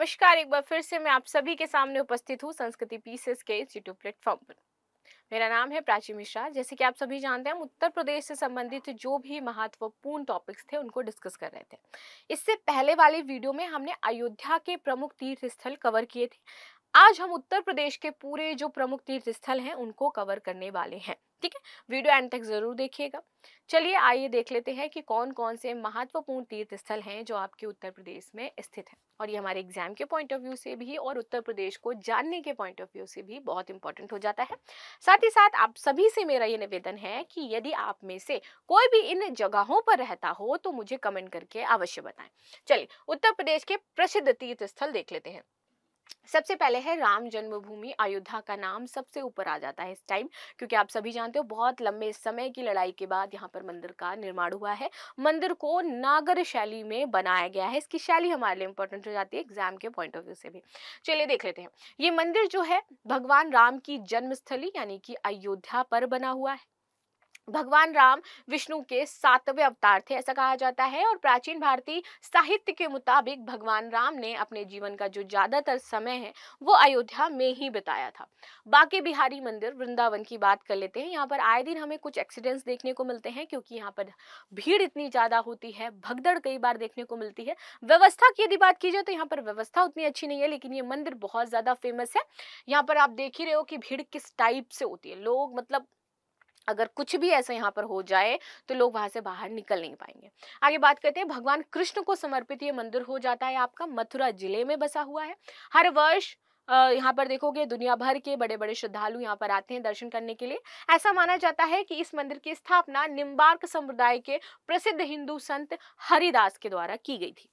नमस्कार एक बार फिर से मैं आप सभी के सामने उपस्थित हूँ संस्कृति पीसेस के यूट्यूब प्लेटफॉर्म पर मेरा नाम है प्राची मिश्रा जैसे कि आप सभी जानते हैं हम उत्तर प्रदेश से संबंधित जो भी महत्वपूर्ण टॉपिक्स थे उनको डिस्कस कर रहे थे इससे पहले वाली वीडियो में हमने अयोध्या के प्रमुख तीर्थ स्थल कवर किए थे आज हम उत्तर प्रदेश के पूरे जो प्रमुख तीर्थ स्थल हैं उनको कवर करने वाले हैं ठीक है वीडियो एंड तक जरूर देखिएगा चलिए आइए देख लेते हैं कि कौन कौन से महत्वपूर्ण तीर्थ स्थल हैं जो आपके उत्तर प्रदेश में स्थित हैं और ये हमारे एग्जाम के पॉइंट ऑफ व्यू से भी और उत्तर प्रदेश को जानने के पॉइंट ऑफ व्यू से भी बहुत इंपॉर्टेंट हो जाता है साथ ही साथ आप सभी से मेरा ये निवेदन है कि यदि आप में से कोई भी इन जगहों पर रहता हो तो मुझे कमेंट करके अवश्य बताएं चलिए उत्तर प्रदेश के प्रसिद्ध तीर्थ स्थल देख लेते हैं सबसे पहले है राम जन्मभूमि अयोध्या का नाम सबसे ऊपर आ जाता है इस टाइम क्योंकि आप सभी जानते हो बहुत लंबे समय की लड़ाई के बाद यहाँ पर मंदिर का निर्माण हुआ है मंदिर को नागर शैली में बनाया गया है इसकी शैली हमारे लिए इंपॉर्टेंट हो जाती है एग्जाम के पॉइंट ऑफ व्यू से भी चलिए देख लेते हैं ये मंदिर जो है भगवान राम की जन्मस्थली यानी कि अयोध्या पर बना हुआ है भगवान राम विष्णु के सातवें अवतार थे ऐसा कहा जाता है और प्राचीन भारतीय साहित्य के मुताबिक भगवान राम ने अपने जीवन का जो ज़्यादातर समय है वो अयोध्या में ही बिताया था बाकी बिहारी मंदिर वृंदावन की बात कर लेते हैं यहाँ पर आए दिन हमें कुछ एक्सीडेंट्स देखने को मिलते हैं क्योंकि यहाँ पर भीड़ इतनी ज़्यादा होती है भगदड़ कई बार देखने को मिलती है व्यवस्था की यदि बात की जाए तो यहाँ पर व्यवस्था उतनी अच्छी नहीं है लेकिन ये मंदिर बहुत ज़्यादा फेमस है यहाँ पर आप देख ही रहे हो कि भीड़ किस टाइप से होती है लोग मतलब अगर कुछ भी ऐसा यहाँ पर हो जाए तो लोग वहां से बाहर निकल नहीं पाएंगे आगे बात करते हैं भगवान कृष्ण को समर्पित ये मंदिर हो जाता है आपका मथुरा जिले में बसा हुआ है हर वर्ष यहाँ पर देखोगे दुनिया भर के बड़े बड़े श्रद्धालु यहाँ पर आते हैं दर्शन करने के लिए ऐसा माना जाता है कि इस मंदिर की स्थापना निम्बार्क समुदाय के प्रसिद्ध हिंदू संत हरिदास के द्वारा की गई थी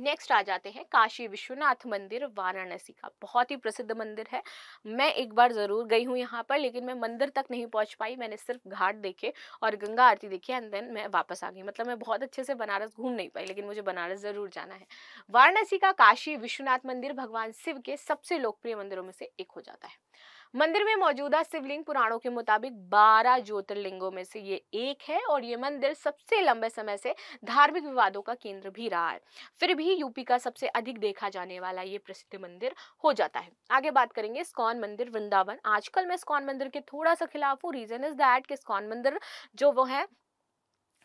नेक्स्ट आ जाते हैं काशी विश्वनाथ मंदिर वाराणसी का बहुत ही प्रसिद्ध मंदिर है मैं एक बार ज़रूर गई हूँ यहाँ पर लेकिन मैं मंदिर तक नहीं पहुँच पाई मैंने सिर्फ घाट देखे और गंगा आरती देखी एंड देन मैं वापस आ गई मतलब मैं बहुत अच्छे से बनारस घूम नहीं पाई लेकिन मुझे बनारस ज़रूर जाना है वाराणसी का काशी विश्वनाथ मंदिर भगवान शिव के सबसे लोकप्रिय मंदिरों में से एक हो जाता है मंदिर में मौजूदा शिवलिंग पुराणों के मुताबिक 12 ज्योतिर्लिंगों में से ये एक है और ये मंदिर सबसे लंबे समय से धार्मिक विवादों का केंद्र भी रहा है फिर भी यूपी का सबसे अधिक देखा जाने वाला ये प्रसिद्ध मंदिर हो जाता है आगे बात करेंगे स्कॉन मंदिर वृंदावन आजकल मैं स्कॉन मंदिर के थोड़ा सा खिलाफ हूँ रीजन इज दैट कि स्कॉन मंदिर जो वो है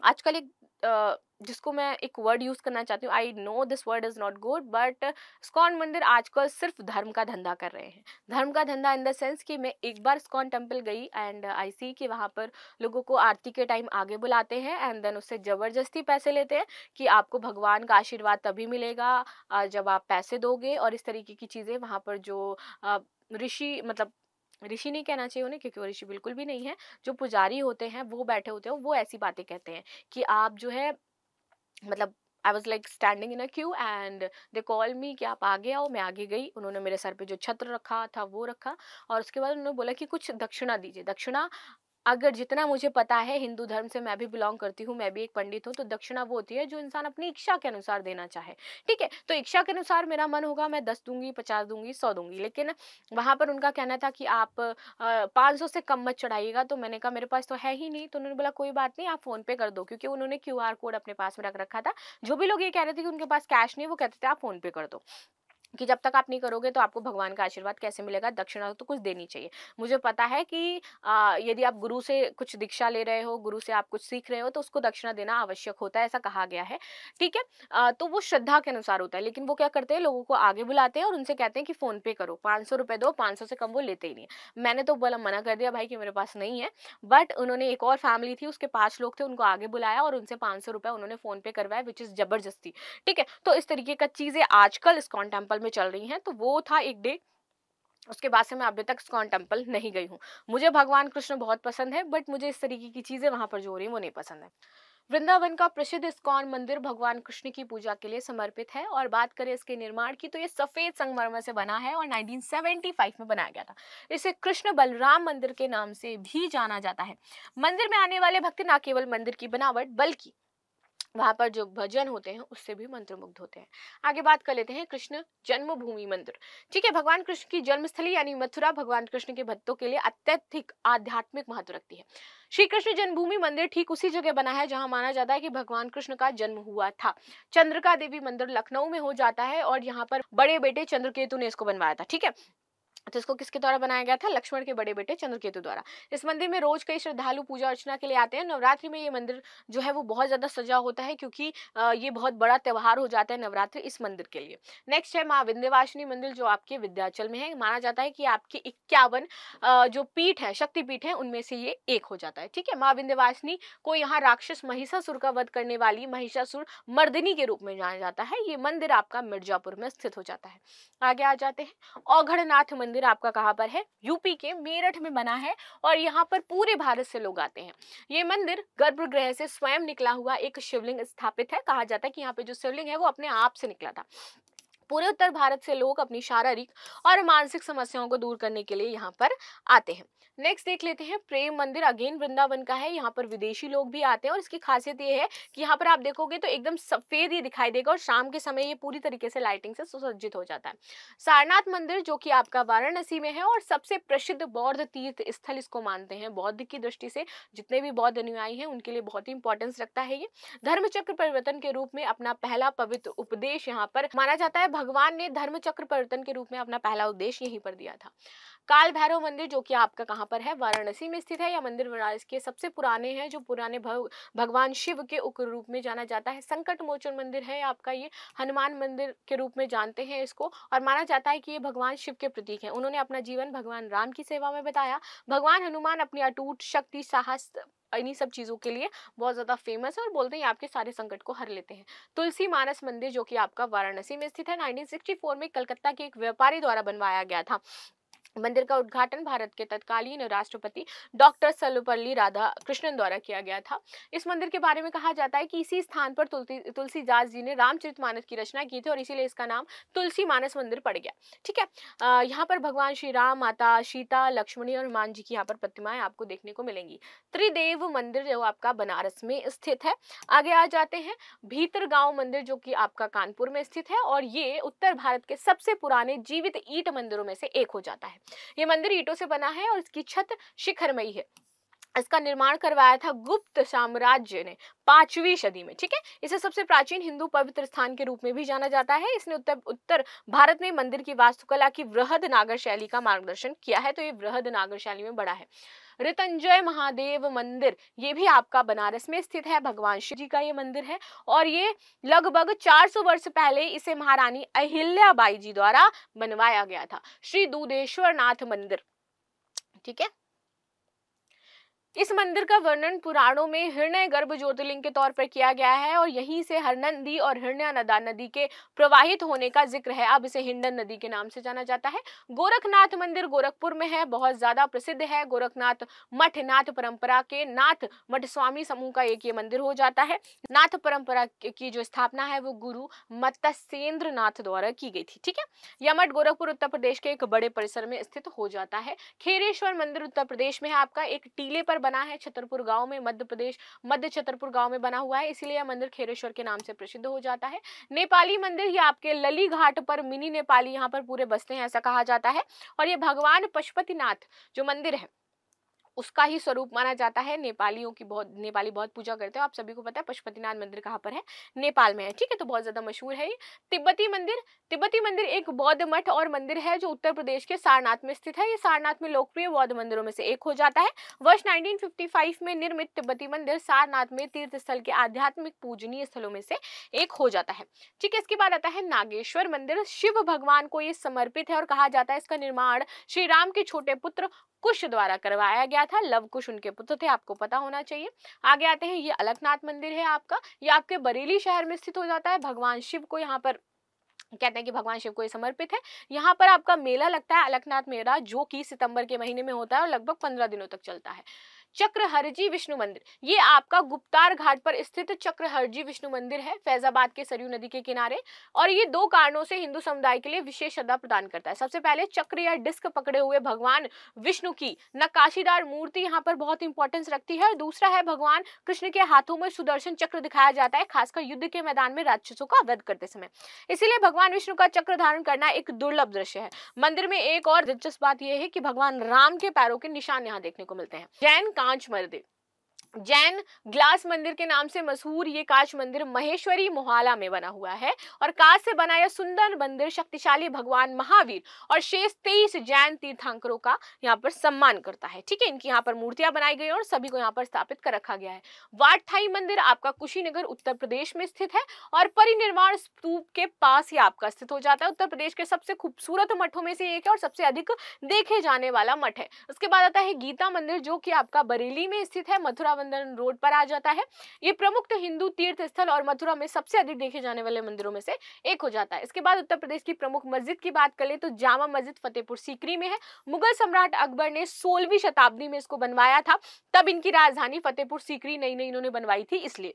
आजकल एक जिसको मैं एक वर्ड यूज़ करना चाहती हूँ I know this word is not good but ISKCON मंदिर आजकल सिर्फ धर्म का धंधा कर रहे हैं धर्म का धंधा इन द सेंस कि मैं एक बार स्कॉन टेम्पल गई एंड आई सी कि वहाँ पर लोगों को आरती के टाइम आगे बुलाते हैं एंड देन उससे ज़बरदस्ती पैसे लेते हैं कि आपको भगवान का आशीर्वाद तभी मिलेगा जब आप पैसे दोगे और इस तरीके की चीज़ें वहाँ पर जो ऋषि मतलब ऋषि नहीं कहना चाहिए उन्हें क्योंकि वो ऋषि बिल्कुल भी नहीं है जो पुजारी होते हैं वो बैठे होते हैं वो ऐसी बातें कहते हैं कि आप जो है मतलब I was like standing in a queue and they call me कि आप आगे आओ मैं आगे गई उन्होंने मेरे सर पे जो छत्र रखा था वो रखा और उसके बाद उन्होंने बोला कि कुछ दक्षिणा दीजिए दक्षिणा अगर जितना मुझे पता है हिंदू धर्म से मैं भी बिलोंग करती हूँ मैं भी एक पंडित हूँ तो दक्षिणा वो होती है जो इंसान अपनी इच्छा के अनुसार देना चाहे ठीक है तो इच्छा के अनुसार मेरा मन होगा मैं दस दूंगी पचास दूंगी सौ दूंगी लेकिन वहां पर उनका कहना था कि आप पाँच सौ से कम मत चढ़ाइएगा तो मैंने कहा मेरे पास तो है ही नहीं तो उन्होंने बोला कोई बात नहीं आप फोन पे कर दो क्योंकि उन्होंने क्यू कोड अपने पास में रख रखा था जो भी लोग ये कह रहे थे कि उनके पास कैश नहीं वो कहते थे आप फोन पे कर दो कि जब तक आप नहीं करोगे तो आपको भगवान का आशीर्वाद कैसे मिलेगा दक्षिणा तो कुछ देनी चाहिए मुझे पता है कि यदि आप गुरु से कुछ दीक्षा ले रहे हो गुरु से आप कुछ सीख रहे हो तो उसको दक्षिणा देना आवश्यक होता है ऐसा कहा गया है ठीक है तो वो श्रद्धा के अनुसार होता है लेकिन वो क्या करते हैं लोगों को आगे बुलाते हैं और उनसे कहते हैं कि फोन पे करो पाँच सौ रुपये दो पाँच सौ से कम वो लेते ही नहीं मैंने तो बोला मना कर दिया भाई कि मेरे पास नहीं है बट उन्होंने एक और फैमिली थी उसके पाँच लोग थे उनको आगे बुलाया और उनसे पाँच सौ उन्होंने फोन पे करवाया विच इज़ जबरदस्ती ठीक है तो इस तरीके का चीज़ें आजकल इस्कॉन टेम्पल में चल रही हैं तो वो था एक डे उसके बाद से मैं अभी तक स्कॉन टेम्पल नहीं गई हूँ मुझे भगवान कृष्ण बहुत पसंद है बट मुझे इस तरीके की चीज़ें वहाँ पर जो हो रही हैं वो नहीं पसंद है वृंदावन का प्रसिद्ध स्कॉन मंदिर भगवान कृष्ण की पूजा के लिए समर्पित है और बात करें इसके निर्माण की तो ये सफ़ेद संगमरमर से बना है और 1975 में बनाया गया था इसे कृष्ण बलराम मंदिर के नाम से भी जाना जाता है मंदिर में आने वाले भक्त न केवल मंदिर की बनावट बल्कि वहां पर जो भजन होते हैं उससे भी मंत्र मुग्ध होते हैं आगे बात कर लेते हैं कृष्ण जन्मभूमि मंदिर ठीक है भगवान कृष्ण की जन्मस्थली यानी मथुरा भगवान कृष्ण के भक्तों के लिए अत्यधिक आध्यात्मिक महत्व रखती है श्री कृष्ण जन्मभूमि मंदिर ठीक उसी जगह बना है जहां माना जाता है कि भगवान कृष्ण का जन्म हुआ था चंद्रका देवी मंदिर लखनऊ में हो जाता है और यहाँ पर बड़े बेटे चंद्रकेतु ने इसको बनवाया था ठीक है तो इसको किसके द्वारा बनाया गया था लक्ष्मण के बड़े बेटे चंद्रकेतु द्वारा इस मंदिर में रोज कई श्रद्धालु पूजा अर्चना के लिए आते हैं नवरात्रि में ये मंदिर जो है वो बहुत ज्यादा सजा होता है क्योंकि ये बहुत बड़ा त्यौहार हो जाता है नवरात्रि इस मंदिर के लिए नेक्स्ट है माँ विंध्यवासिनी मंदिर जो आपके विद्याचल में है माना जाता है कि आपके इक्यावन जो पीठ है शक्तिपीठ है उनमें से ये एक हो जाता है ठीक है माँ विंध्यवासिनी को यहाँ राक्षस महिषासुर का वध करने वाली महिषासुर मर्दिनी के रूप में जाना जाता है ये मंदिर आपका मिर्जापुर में स्थित हो जाता है आगे आ जाते हैं औघड़नाथ मंदिर मंदिर आपका कहाँ पर है यूपी के मेरठ में बना है और यहाँ पर पूरे भारत से लोग आते हैं ये मंदिर गर्भगृह से स्वयं निकला हुआ एक शिवलिंग स्थापित है कहा जाता है कि यहाँ पे जो शिवलिंग है वो अपने आप से निकला था पूरे उत्तर भारत से लोग अपनी शारीरिक और मानसिक समस्याओं को दूर करने के लिए यहाँ पर आते हैं नेक्स्ट देख लेते हैं प्रेम मंदिर अगेन वृंदावन का है यहाँ पर विदेशी लोग भी आते हैं और इसकी खासियत ये है कि यहाँ पर आप देखोगे तो एकदम सफेद ये दिखाई देगा और शाम के समय ये पूरी तरीके से लाइटिंग से सुसज्जित हो जाता है सारनाथ मंदिर जो कि आपका वाराणसी में है और सबसे प्रसिद्ध बौद्ध तीर्थ स्थल इसको मानते हैं बौद्ध की दृष्टि से जितने भी बौद्ध अनुयायी हैं उनके लिए बहुत ही इंपॉर्टेंस रखता है ये धर्मचक्र परिवर्तन के रूप में अपना पहला पवित्र उपदेश यहाँ पर माना जाता है भगवान ने धर्म चक्र परिवर्तन के रूप में अपना पहला उद्देश्य यहीं पर दिया था काल भैरव मंदिर जो कि आपका कहाँ पर है वाराणसी में स्थित है यह मंदिर वाराणसी के सबसे पुराने हैं जो पुराने भग, भगवान शिव के उग्र रूप में जाना जाता है संकट मोचन मंदिर है आपका ये हनुमान मंदिर के रूप में जानते हैं इसको और माना जाता है कि ये भगवान शिव के प्रतीक हैं उन्होंने अपना जीवन भगवान राम की सेवा में बताया भगवान हनुमान अपनी अटूट शक्ति साहस इन्हीं सब चीज़ों के लिए बहुत ज़्यादा फेमस है और बोलते हैं आपके सारे संकट को हर लेते हैं तुलसी मानस मंदिर जो कि आपका वाराणसी में स्थित है 1964 में कलकत्ता के एक व्यापारी द्वारा बनवाया गया था मंदिर का उद्घाटन भारत के तत्कालीन राष्ट्रपति डॉक्टर सर्वपल्ली राधा कृष्णन द्वारा किया गया था इस मंदिर के बारे में कहा जाता है कि इसी स्थान पर तुलसी तुलसीदास जी ने रामचरित मानस की रचना की थी और इसीलिए इसका नाम तुलसी मानस मंदिर पड़ गया ठीक है यहाँ पर भगवान श्री राम माता सीता लक्ष्मणी और हनुमान जी की यहाँ पर प्रतिमाएं आपको देखने को मिलेंगी त्रिदेव मंदिर जो आपका बनारस में स्थित है आगे आ जाते हैं भीतर मंदिर जो कि आपका कानपुर में स्थित है और ये उत्तर भारत के सबसे पुराने जीवित ईट मंदिरों में से एक हो जाता है ये मंदिर ईटों से बना है और इसकी छत शिखरमयी है इसका निर्माण करवाया था गुप्त साम्राज्य ने पांचवी सदी में ठीक है इसे सबसे प्राचीन हिंदू पवित्र स्थान के रूप में भी जाना जाता है इसने उत्तर उत्तर भारत में मंदिर की वास्तुकला की वृहद नागर शैली का मार्गदर्शन किया है तो ये वृहद नागर शैली में बड़ा है रितंजय महादेव मंदिर ये भी आपका बनारस में स्थित है भगवान शिव जी का ये मंदिर है और ये लगभग 400 वर्ष पहले इसे महारानी अहिल्याबाई जी द्वारा बनवाया गया था श्री दूधेश्वर नाथ मंदिर ठीक है इस मंदिर का वर्णन पुराणों में हिरणय गर्भ ज्योतिर्लिंग के तौर पर किया गया है और यहीं से हर नदी और नदा नदी के प्रवाहित होने का जिक्र है अब इसे हिंडन नदी के नाम से जाना जाता है गोरखनाथ मंदिर गोरखपुर में है बहुत ज्यादा प्रसिद्ध है गोरखनाथ मठ नाथ परंपरा के नाथ मठ स्वामी समूह का एक ये मंदिर हो जाता है नाथ परंपरा की जो स्थापना है वो गुरु मत्स्येंद्र नाथ द्वारा की गई थी ठीक है यह मठ गोरखपुर उत्तर प्रदेश के एक बड़े परिसर में स्थित हो जाता है खेरेश्वर मंदिर उत्तर प्रदेश में है आपका एक टीले पर बना है छतरपुर गांव में मध्य प्रदेश मध्य छतरपुर गांव में बना हुआ है इसीलिए यह मंदिर खेरेश्वर के नाम से प्रसिद्ध हो जाता है नेपाली मंदिर ये आपके लली घाट पर मिनी नेपाली यहाँ पर पूरे बसते हैं ऐसा कहा जाता है और ये भगवान पशुपतिनाथ जो मंदिर है उसका ही स्वरूप माना जाता है नेपालियों की बहुत नेपाली बहुत पूजा करते हैं आप सभी को पता है पशुपतिनाथ मंदिर कहाँ पर है नेपाल में है ठीक है तो बहुत ज़्यादा मशहूर है तिब्बती मंदिर तिब्बती मंदिर एक बौद्ध मठ और मंदिर है जो उत्तर प्रदेश के सारनाथ में स्थित है ये सारनाथ में लोकप्रिय बौद्ध मंदिरों में से एक हो जाता है वर्ष नाइनटीन में निर्मित तिब्बती मंदिर सारनाथ में तीर्थ स्थल के आध्यात्मिक पूजनीय स्थलों में से एक हो जाता है ठीक है इसके बाद आता है नागेश्वर मंदिर शिव भगवान को ये समर्पित है और कहा जाता है इसका निर्माण श्री राम के छोटे पुत्र कुश द्वारा करवाया गया था लव कुश उनके पुत्र थे आपको पता होना चाहिए आगे आते हैं ये अलकनाथ मंदिर है आपका ये आपके बरेली शहर में स्थित हो जाता है भगवान शिव को यहाँ पर कहते हैं कि भगवान शिव को ये समर्पित है यहाँ पर आपका मेला लगता है अलकनाथ मेला जो कि सितंबर के महीने में होता है और लगभग पंद्रह दिनों तक चलता है जी विष्णु मंदिर ये आपका गुप्तार घाट पर स्थित हरजी विष्णु मंदिर है फैजाबाद के सरयू नदी के किनारे और ये दो कारणों से हिंदू समुदाय के लिए विशेष श्रद्धा प्रदान करता है सबसे पहले चक्र या डिस्क पकड़े हुए भगवान विष्णु की नक्काशीदार मूर्ति यहाँ पर बहुत इंपॉर्टेंस रखती है और दूसरा है भगवान कृष्ण के हाथों में सुदर्शन चक्र दिखाया जाता है खासकर युद्ध के मैदान में राक्षसों का वध करते समय इसीलिए भगवान विष्णु का चक्र धारण करना एक दुर्लभ दृश्य है मंदिर में एक और दिलचस्प बात यह है कि भगवान राम के पैरों के निशान यहाँ देखने को मिलते हैं जैन टाँच मरदे जैन ग्लास मंदिर के नाम से मशहूर ये काच मंदिर महेश्वरी मोहाला में बना हुआ है और कांच से बना यह सुंदर मंदिर शक्तिशाली भगवान महावीर और शेष तेईस जैन तीर्थांकरों का यहाँ पर सम्मान करता है ठीक है इनकी यहाँ पर मूर्तियां बनाई गई और सभी को यहाँ पर स्थापित कर रखा गया है वाटथाई मंदिर आपका कुशीनगर उत्तर प्रदेश में स्थित है और परिनिर्माण स्तूप के पास ही आपका स्थित हो जाता है उत्तर प्रदेश के सबसे खूबसूरत मठों में से एक है और सबसे अधिक देखे जाने वाला मठ है उसके बाद आता है गीता मंदिर जो कि आपका बरेली में स्थित है मथुरा रक्षाबंधन रोड पर आ जाता है ये प्रमुख तो हिंदू तीर्थ स्थल और मथुरा में सबसे अधिक देखे जाने वाले मंदिरों में से एक हो जाता है इसके बाद उत्तर प्रदेश की प्रमुख मस्जिद की बात करें तो जामा मस्जिद फतेहपुर सीकरी में है मुगल सम्राट अकबर ने सोलहवीं शताब्दी में इसको बनवाया था तब इनकी राजधानी फतेहपुर सीकरी नई नई इन्होंने बनवाई थी इसलिए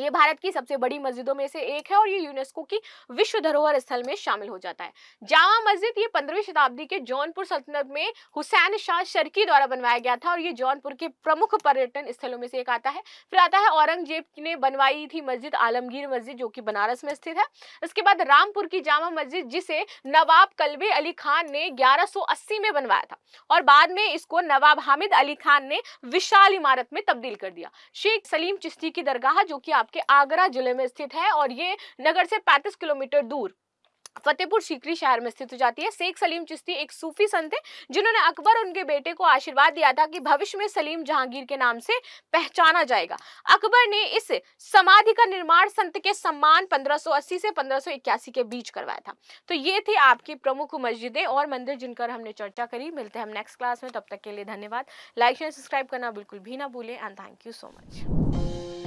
ये भारत की सबसे बड़ी मस्जिदों में से एक है और ये यूनेस्को की विश्व धरोहर स्थल में शामिल हो जाता है जामा मस्जिद ये पंद्रहवीं शताब्दी के जौनपुर सल्तनत में हुसैन शाह शर्की द्वारा बनवाया गया था और ये जौनपुर के प्रमुख पर्यटन स्थलों में से एक आता है फिर आता है औरंगजेब ने बनवाई थी मस्जिद आलमगीर मस्जिद जो कि बनारस में स्थित है इसके बाद रामपुर की जामा मस्जिद जिसे नवाब कलबे अली खान ने ग्यारह में बनवाया था और बाद में इसको नवाब हामिद अली खान ने विशाल इमारत में तब्दील कर दिया शेख सलीम चिश्ती की दरगाह जो कि आपके आगरा जिले में स्थित है और ये नगर से पैंतीस किलोमीटर दूर फतेहपुर सीकरी शहर में स्थित हो जाती है शेख सलीम चिश्ती एक सूफी संत थे जिन्होंने अकबर उनके बेटे को आशीर्वाद दिया था कि भविष्य में सलीम जहांगीर के नाम से पहचाना जाएगा अकबर ने इस समाधि का निर्माण संत के सम्मान 1580 से 1581 के बीच करवाया था तो ये थी आपकी प्रमुख मस्जिदें और मंदिर जिनकर हमने चर्चा करी मिलते हैं हम नेक्स्ट क्लास में तब तक के लिए धन्यवाद लाइक शेयर सब्सक्राइब करना बिल्कुल भी ना भूलें and thank you so much